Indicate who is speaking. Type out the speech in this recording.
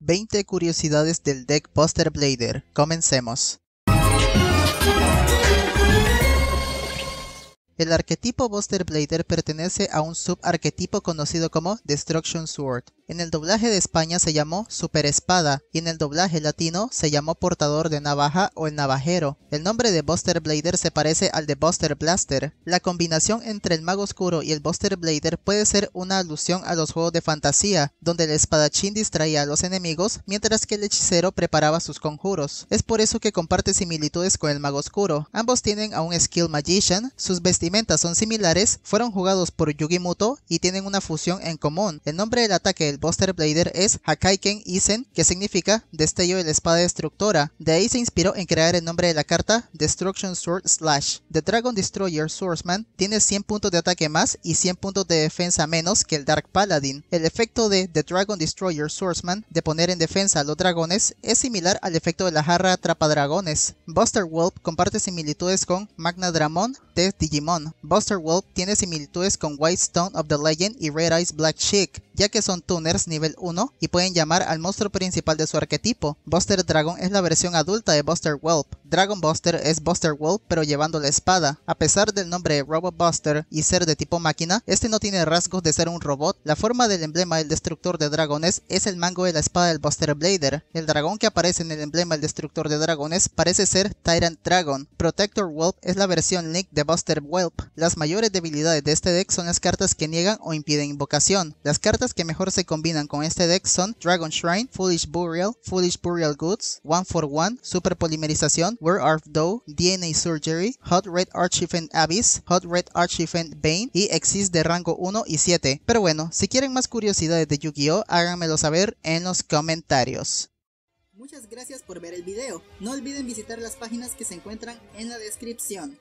Speaker 1: 20 curiosidades del deck Buster Blader. Comencemos. El arquetipo Buster Blader pertenece a un subarquetipo conocido como Destruction Sword, en el doblaje de España se llamó Super Espada y en el doblaje latino se llamó Portador de Navaja o El Navajero. El nombre de Buster Blader se parece al de Buster Blaster. La combinación entre el Mago Oscuro y el Buster Blader puede ser una alusión a los juegos de fantasía, donde el espadachín distraía a los enemigos mientras que el hechicero preparaba sus conjuros. Es por eso que comparte similitudes con el Mago Oscuro. Ambos tienen a un Skill Magician, sus vestimentas son similares, fueron jugados por Yugi Muto y tienen una fusión en común. El nombre del ataque Buster Blader es Hakaiken Isen, que significa destello de la espada destructora. De ahí se inspiró en crear el nombre de la carta Destruction Sword Slash. The Dragon Destroyer Swordsman tiene 100 puntos de ataque más y 100 puntos de defensa menos que el Dark Paladin. El efecto de The Dragon Destroyer Swordsman de poner en defensa a los dragones es similar al efecto de la jarra Trapadragones. Buster Wolf comparte similitudes con Magna Dramon, Digimon. Buster Wolf tiene similitudes con White Stone of the Legend y Red Eyes Black Sheik, ya que son tuners nivel 1 y pueden llamar al monstruo principal de su arquetipo. Buster Dragon es la versión adulta de Buster Wolf. Dragon Buster es Buster Wolf pero llevando la espada. A pesar del nombre Robot Buster y ser de tipo máquina, este no tiene rasgos de ser un robot. La forma del emblema del destructor de dragones es el mango de la espada del Buster Blader. El dragón que aparece en el emblema del destructor de dragones parece ser Tyrant Dragon. Protector Wolf es la versión Link de Buster Wolf. Las mayores debilidades de este deck son las cartas que niegan o impiden invocación. Las cartas que mejor se combinan con este deck son Dragon Shrine, Foolish Burial, Foolish Burial Goods, One for One, Super Polimerización, Where of Dough, DNA Surgery, Hot Red Archivent Abyss, Hot Red Archivent Bane y Exist de rango 1 y 7. Pero bueno, si quieren más curiosidades de Yu-Gi-Oh, háganmelo saber en los comentarios.
Speaker 2: Muchas gracias por ver el video. No olviden visitar las páginas que se encuentran en la descripción.